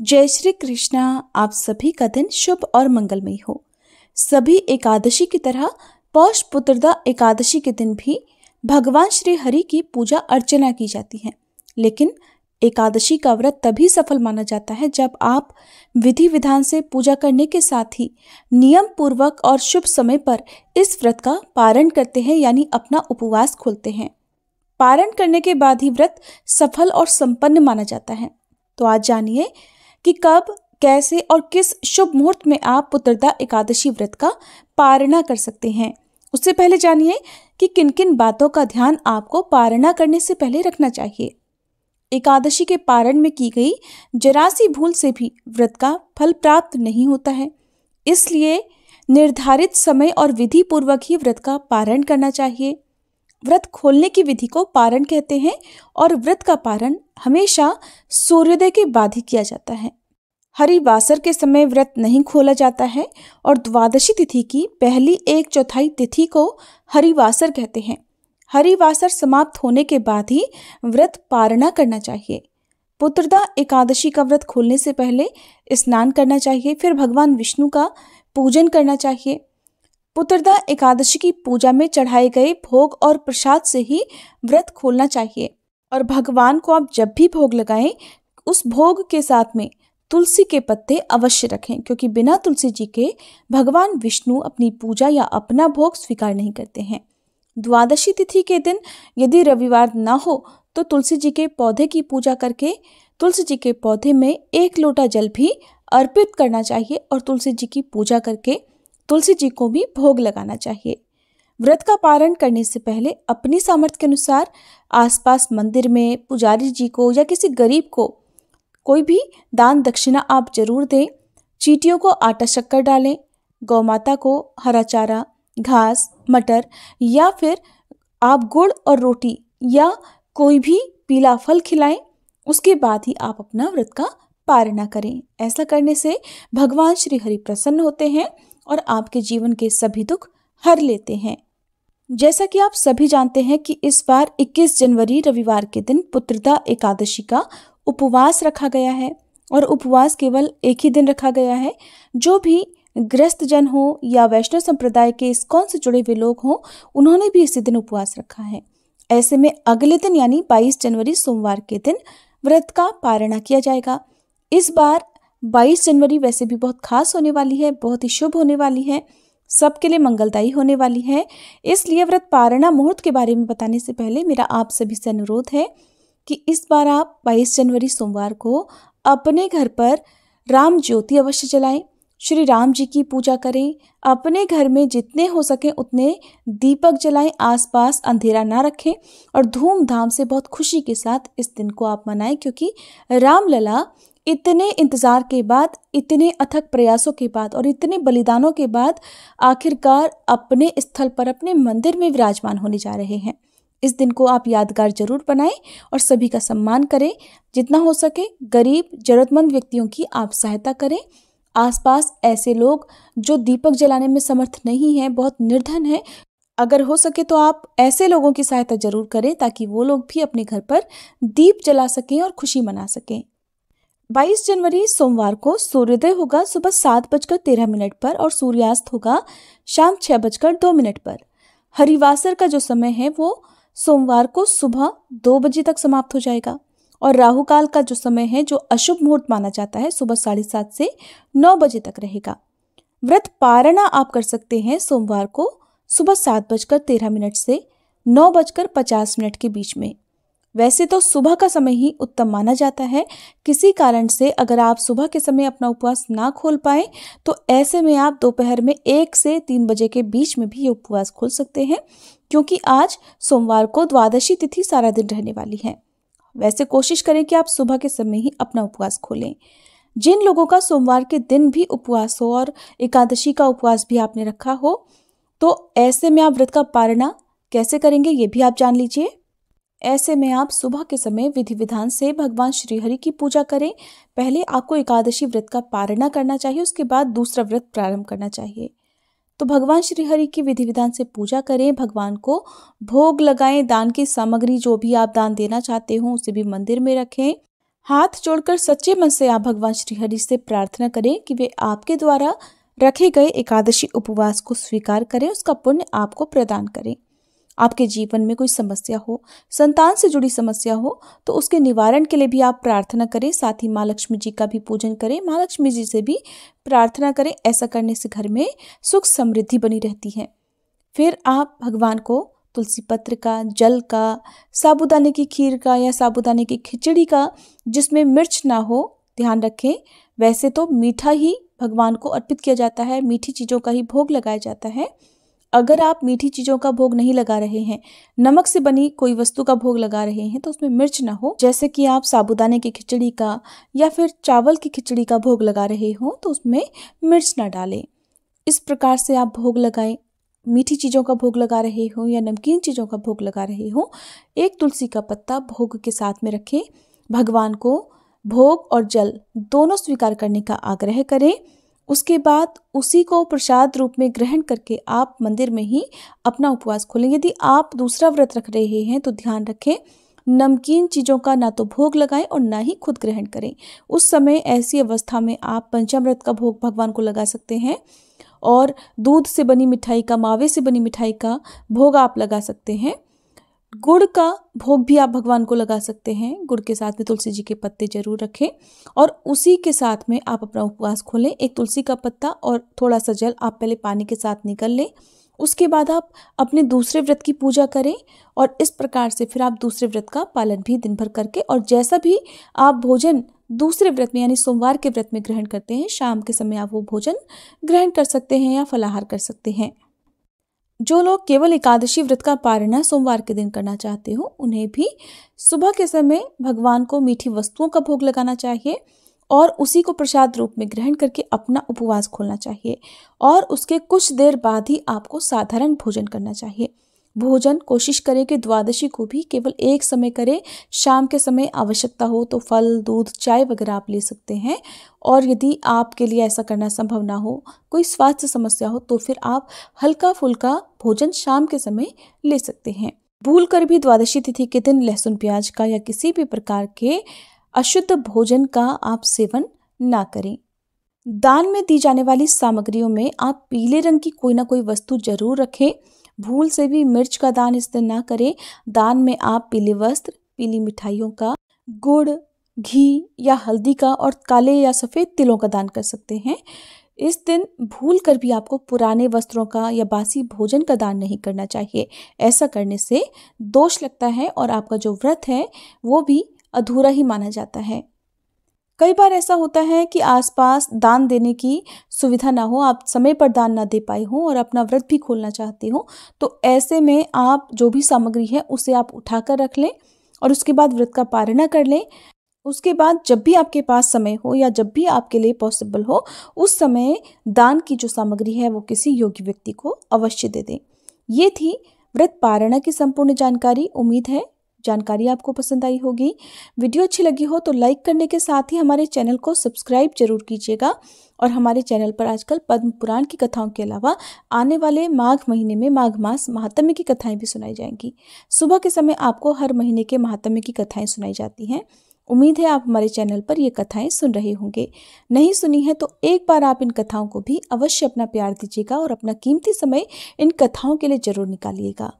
जय श्री कृष्णा आप सभी का दिन शुभ और मंगलमय हो सभी एकादशी की तरह पौष पुत्रदा एकादशी के दिन भी भगवान श्री हरि की पूजा अर्चना की जाती है लेकिन एकादशी का व्रत तभी सफल माना जाता है जब आप विधि विधान से पूजा करने के साथ ही नियम पूर्वक और शुभ समय पर इस व्रत का पारण करते हैं यानी अपना उपवास खोलते हैं पारण करने के बाद ही व्रत सफल और संपन्न माना जाता है तो आज जानिए कि कब कैसे और किस शुभ मुहूर्त में आप पुत्रदा एकादशी व्रत का पारणा कर सकते हैं उससे पहले जानिए कि किन किन बातों का ध्यान आपको पारणा करने से पहले रखना चाहिए एकादशी के पारण में की गई जरासी भूल से भी व्रत का फल प्राप्त नहीं होता है इसलिए निर्धारित समय और विधि पूर्वक ही व्रत का पारण करना चाहिए व्रत खोलने की विधि को पारण कहते हैं और व्रत का पारण हमेशा सूर्योदय के बाद ही किया जाता है हरिवासर के समय व्रत नहीं खोला जाता है और द्वादशी तिथि की पहली एक चौथाई तिथि को हरिवासर कहते हैं हरिवासर समाप्त होने के बाद ही व्रत पारणा करना चाहिए पुत्रदा एकादशी का व्रत खोलने से पहले स्नान करना चाहिए फिर भगवान विष्णु का पूजन करना चाहिए पुत्रदा एकादशी की पूजा में चढ़ाए गए भोग और प्रसाद से ही व्रत खोलना चाहिए और भगवान को आप जब भी भोग लगाएं उस भोग के साथ में तुलसी के पत्ते अवश्य रखें क्योंकि बिना तुलसी जी के भगवान विष्णु अपनी पूजा या अपना भोग स्वीकार नहीं करते हैं द्वादशी तिथि के दिन यदि रविवार ना हो तो तुलसी जी के पौधे की पूजा करके तुलसी जी के पौधे में एक लोटा जल भी अर्पित करना चाहिए और तुलसी जी की पूजा करके तुलसी जी को भी भोग लगाना चाहिए व्रत का पारण करने से पहले अपनी सामर्थ्य के अनुसार आसपास मंदिर में पुजारी जी को या किसी गरीब को कोई भी दान दक्षिणा आप जरूर दें चीटियों को आटा शक्कर डालें गौ माता को हरा चारा घास मटर या फिर आप गुड़ और रोटी या कोई भी पीला फल खिलाएं उसके बाद ही आप अपना व्रत का पारणा करें ऐसा करने से भगवान श्री हरि प्रसन्न होते हैं और आपके जीवन के सभी दुख हर लेते हैं जैसा कि आप सभी जानते हैं कि इस बार 21 जनवरी रविवार के दिन पुत्रता एकादशी का उपवास रखा गया है और उपवास केवल एक ही दिन रखा गया है जो भी ग्रस्त जन हो या वैष्णव संप्रदाय के इस कौन से जुड़े हुए लोग हों उन्होंने भी इसी दिन उपवास रखा है ऐसे में अगले दिन यानी 22 जनवरी सोमवार के दिन व्रत का पारणा किया जाएगा इस बार 22 जनवरी वैसे भी बहुत खास होने वाली है बहुत ही शुभ होने वाली है सबके लिए मंगलदायी होने वाली है इसलिए व्रत पारणा मुहूर्त के बारे में बताने से पहले मेरा आप सभी से अनुरोध है कि इस बार आप 22 जनवरी सोमवार को अपने घर पर राम ज्योति अवश्य जलाएं श्री राम जी की पूजा करें अपने घर में जितने हो सकें उतने दीपक जलाएं आसपास अंधेरा ना रखें और धूमधाम से बहुत खुशी के साथ इस दिन को आप मनाएं क्योंकि रामलला इतने इंतज़ार के बाद इतने अथक प्रयासों के बाद और इतने बलिदानों के बाद आखिरकार अपने स्थल पर अपने मंदिर में विराजमान होने जा रहे हैं इस दिन को आप यादगार जरूर बनाएं और सभी का सम्मान करें जितना हो सके गरीब ज़रूरतमंद व्यक्तियों की आप सहायता करें आसपास ऐसे लोग जो दीपक जलाने में समर्थ नहीं हैं बहुत निर्धन हैं अगर हो सके तो आप ऐसे लोगों की सहायता जरूर करें ताकि वो लोग भी अपने घर पर दीप जला सकें और खुशी मना सकें 22 जनवरी सोमवार को सूर्योदय होगा सुबह सात बजकर तेरह मिनट पर और सूर्यास्त होगा शाम छः बजकर दो मिनट पर हरिवासर का जो समय है वो सोमवार को सुबह दो बजे तक समाप्त हो जाएगा और राहु काल का जो समय है जो अशुभ मुहूर्त माना जाता है सुबह साढ़े सात से नौ बजे तक रहेगा व्रत पारणा आप कर सकते हैं सोमवार को सुबह सात बजकर तेरह मिनट से नौ बजकर पचास मिनट के बीच में वैसे तो सुबह का समय ही उत्तम माना जाता है किसी कारण से अगर आप सुबह के समय अपना उपवास ना खोल पाए तो ऐसे में आप दोपहर में एक से तीन बजे के बीच में भी ये उपवास खोल सकते हैं क्योंकि आज सोमवार को द्वादशी तिथि सारा दिन रहने वाली है वैसे कोशिश करें कि आप सुबह के समय ही अपना उपवास खोलें जिन लोगों का सोमवार के दिन भी उपवास हो और एकादशी का उपवास भी आपने रखा हो तो ऐसे में आप व्रत का पारणा कैसे करेंगे ये भी आप जान लीजिए ऐसे में आप सुबह के समय विधि विधान से भगवान श्रीहरि की पूजा करें पहले आपको एकादशी व्रत का पारणा करना चाहिए उसके बाद दूसरा व्रत प्रारंभ करना चाहिए तो भगवान श्रीहरि की विधि विधान से पूजा करें भगवान को भोग लगाएं दान की सामग्री जो भी आप दान देना चाहते हो उसे भी मंदिर में रखें हाथ जोड़कर सच्चे मन से आप भगवान श्रीहरि से प्रार्थना करें कि वे आपके द्वारा रखे गए एकादशी उपवास को स्वीकार करें उसका पुण्य आपको प्रदान करें आपके जीवन में कोई समस्या हो संतान से जुड़ी समस्या हो तो उसके निवारण के लिए भी आप प्रार्थना करें साथ ही माँ लक्ष्मी जी का भी पूजन करें माँ लक्ष्मी जी से भी प्रार्थना करें ऐसा करने से घर में सुख समृद्धि बनी रहती है फिर आप भगवान को तुलसी पत्र का जल का साबुदाने की खीर का या साबुदाने की खिचड़ी का जिसमें मिर्च ना हो ध्यान रखें वैसे तो मीठा ही भगवान को अर्पित किया जाता है मीठी चीज़ों का ही भोग लगाया जाता है अगर आप मीठी चीज़ों का भोग नहीं लगा रहे हैं नमक से बनी कोई वस्तु का भोग लगा रहे हैं तो उसमें मिर्च ना हो जैसे कि आप साबुदाने की खिचड़ी का या फिर चावल की खिचड़ी का भोग लगा रहे हो तो उसमें मिर्च ना डालें इस प्रकार से आप भोग लगाए मीठी चीज़ों का भोग लगा रहे हो या नमकीन चीज़ों का भोग लगा रहे हो एक तुलसी का पत्ता भोग के साथ में रखें भगवान को भोग और जल दोनों स्वीकार करने का आग्रह करें उसके बाद उसी को प्रसाद रूप में ग्रहण करके आप मंदिर में ही अपना उपवास खोलें यदि आप दूसरा व्रत रख रहे हैं तो ध्यान रखें नमकीन चीज़ों का ना तो भोग लगाएं और ना ही खुद ग्रहण करें उस समय ऐसी अवस्था में आप पंचामृत का भोग भगवान को लगा सकते हैं और दूध से बनी मिठाई का मावे से बनी मिठाई का भोग आप लगा सकते हैं गुड़ का भोग भी आप भगवान को लगा सकते हैं गुड़ के साथ में तुलसी जी के पत्ते जरूर रखें और उसी के साथ में आप अपना उपवास खोलें एक तुलसी का पत्ता और थोड़ा सा जल आप पहले पानी के साथ निकल लें उसके बाद आप अपने दूसरे व्रत की पूजा करें और इस प्रकार से फिर आप दूसरे व्रत का पालन भी दिन भर करके और जैसा भी आप भोजन दूसरे व्रत में यानी सोमवार के व्रत में ग्रहण करते हैं शाम के समय आप वो भोजन ग्रहण कर सकते हैं या फलाहार कर सकते हैं जो लोग केवल एकादशी व्रत का पारण सोमवार के दिन करना चाहते हो उन्हें भी सुबह के समय भगवान को मीठी वस्तुओं का भोग लगाना चाहिए और उसी को प्रसाद रूप में ग्रहण करके अपना उपवास खोलना चाहिए और उसके कुछ देर बाद ही आपको साधारण भोजन करना चाहिए भोजन कोशिश करें कि द्वादशी को भी केवल एक समय करें शाम के समय आवश्यकता हो तो फल दूध चाय वगैरह आप ले सकते हैं और यदि आपके लिए ऐसा करना संभव ना हो कोई स्वास्थ्य समस्या हो तो फिर आप हल्का फुल्का भोजन शाम के समय ले सकते हैं भूल कर भी द्वादशी तिथि के दिन लहसुन प्याज का या किसी भी प्रकार के अशुद्ध भोजन का आप सेवन ना करें दान में दी जाने वाली सामग्रियों में आप पीले रंग की कोई ना कोई वस्तु जरूर रखें भूल से भी मिर्च का दान इस्तेमाल ना करें दान में आप पीले वस्त्र पीली मिठाइयों का गुड़ घी या हल्दी का और काले या सफ़ेद तिलों का दान कर सकते हैं इस दिन भूल कर भी आपको पुराने वस्त्रों का या बासी भोजन का दान नहीं करना चाहिए ऐसा करने से दोष लगता है और आपका जो व्रत है वो भी अधूरा ही माना जाता है कई बार ऐसा होता है कि आसपास दान देने की सुविधा ना हो आप समय पर दान ना दे पाए हो और अपना व्रत भी खोलना चाहते हो तो ऐसे में आप जो भी सामग्री है उसे आप उठा कर रख लें और उसके बाद व्रत का पारणा कर लें उसके बाद जब भी आपके पास समय हो या जब भी आपके लिए पॉसिबल हो उस समय दान की जो सामग्री है वो किसी योग्य व्यक्ति को अवश्य दे दें ये थी व्रत पारणा की संपूर्ण जानकारी उम्मीद है जानकारी आपको पसंद आई होगी वीडियो अच्छी लगी हो तो लाइक करने के साथ ही हमारे चैनल को सब्सक्राइब जरूर कीजिएगा और हमारे चैनल पर आजकल पद्म पुराण की कथाओं के अलावा आने वाले माघ महीने में माघ मास महात्म्य की कथाएं भी सुनाई जाएंगी सुबह के समय आपको हर महीने के महात्म्य की कथाएं सुनाई जाती हैं उम्मीद है आप हमारे चैनल पर ये कथाएं सुन रहे होंगे नहीं सुनी है तो एक बार आप इन कथाओं को भी अवश्य अपना प्यार दीजिएगा और अपना कीमती समय इन कथाओं के लिए जरूर निकालिएगा